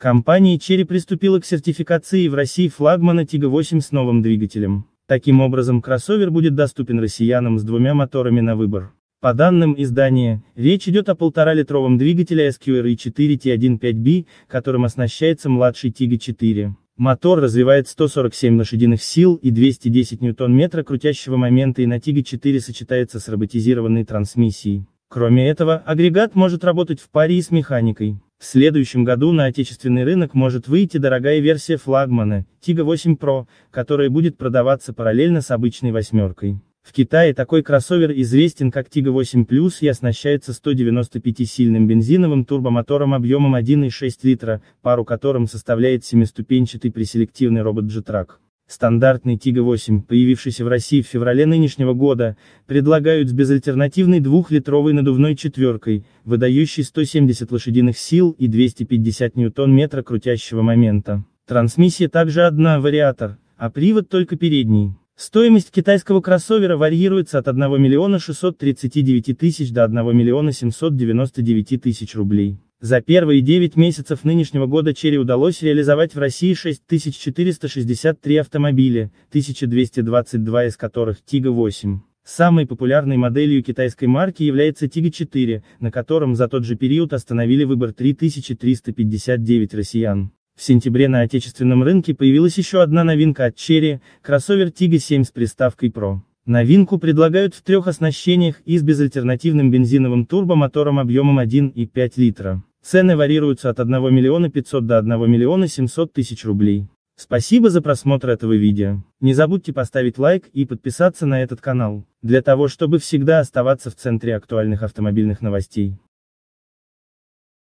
Компания Cherry приступила к сертификации в России флагмана Tiggo 8 с новым двигателем. Таким образом кроссовер будет доступен россиянам с двумя моторами на выбор. По данным издания, речь идет о полтора-литровом двигателе SQRE4T15B, которым оснащается младший Tiggo 4 Мотор развивает 147 лошадиных сил и 210 ньютон-метра крутящего момента и на Tiggo 4 сочетается с роботизированной трансмиссией. Кроме этого, агрегат может работать в паре и с механикой. В следующем году на отечественный рынок может выйти дорогая версия флагмана, Tiga 8 Pro, которая будет продаваться параллельно с обычной восьмеркой. В Китае такой кроссовер известен как Tiga 8 Plus и оснащается 195-сильным бензиновым турбомотором объемом 1,6 литра, пару которым составляет семиступенчатый преселективный робот G-Track. Стандартный Тига-8, появившийся в России в феврале нынешнего года, предлагают с безальтернативной двухлитровой надувной четверкой, выдающей 170 лошадиных сил и 250 ньютон-метра крутящего момента. Трансмиссия также одна, вариатор, а привод только передний. Стоимость китайского кроссовера варьируется от 1 миллиона 639 тысяч до 1 миллиона 799 тысяч рублей. За первые 9 месяцев нынешнего года Черри удалось реализовать в России 6463 автомобиля, 1222 из которых Тига-8. Самой популярной моделью китайской марки является Тига-4, на котором за тот же период остановили выбор 3359 россиян. В сентябре на отечественном рынке появилась еще одна новинка от Cherry, кроссовер Tiga-7 с приставкой Pro. Новинку предлагают в трех оснащениях и с безальтернативным бензиновым турбомотором объемом 1,5 литра. Цены варьируются от 1 миллиона 500 до 1 миллиона 700 тысяч рублей. Спасибо за просмотр этого видео. Не забудьте поставить лайк и подписаться на этот канал, для того чтобы всегда оставаться в центре актуальных автомобильных новостей.